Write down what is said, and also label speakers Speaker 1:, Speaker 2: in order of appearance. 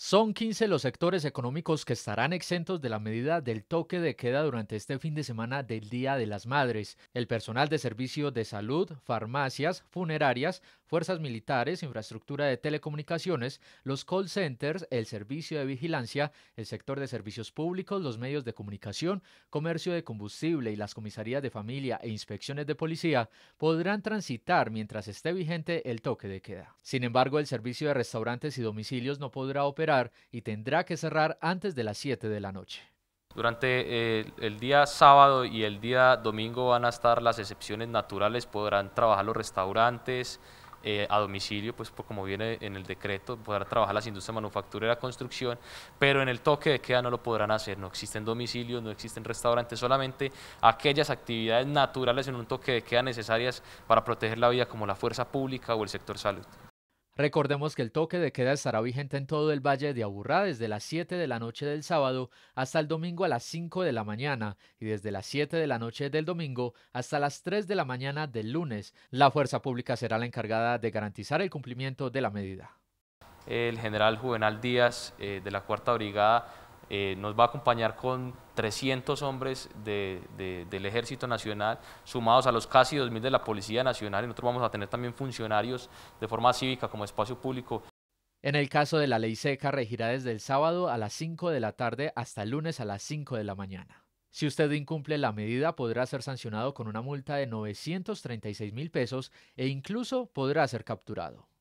Speaker 1: Son 15 los sectores económicos que estarán exentos de la medida del toque de queda durante este fin de semana del Día de las Madres. El personal de servicio de salud, farmacias, funerarias, fuerzas militares, infraestructura de telecomunicaciones, los call centers, el servicio de vigilancia, el sector de servicios públicos, los medios de comunicación, comercio de combustible y las comisarías de familia e inspecciones de policía podrán transitar mientras esté vigente el toque de queda. Sin embargo, el servicio de restaurantes y domicilios no podrá operar y tendrá que cerrar antes de las 7 de la noche.
Speaker 2: Durante eh, el, día sábado y el día domingo van a estar las excepciones naturales, podrán trabajar los restaurantes, eh, a domicilio, pues como viene en el decreto, podrán trabajar las industrias manufacturera, construcción, pero en el toque de queda no lo podrán hacer, no existen domicilios, no existen restaurantes, solamente aquellas actividades naturales en un toque de queda necesarias para proteger la vida como la fuerza pública o el sector salud.
Speaker 1: Recordemos que el toque de queda estará vigente en todo el Valle de Aburrá desde las 7 de la noche del sábado hasta el domingo a las 5 de la mañana y desde las 7 de la noche del domingo hasta las 3 de la mañana del lunes. La Fuerza Pública será la encargada de garantizar el cumplimiento de la medida.
Speaker 2: El general Juvenal Díaz eh, de la Cuarta Brigada eh, nos va a acompañar con 300 hombres del Ejército Nacional, sumados a los casi 2.000 de la Policía Nacional, y nosotros vamos a tener también funcionarios de forma cívica como espacio público.
Speaker 1: En el caso de la ley seca, regirá desde el sábado a las 5 de la tarde hasta el lunes a las 5 de la mañana. Si usted incumple la medida, podrá ser sancionado con una multa de 936 mil pesos e incluso podrá ser capturado.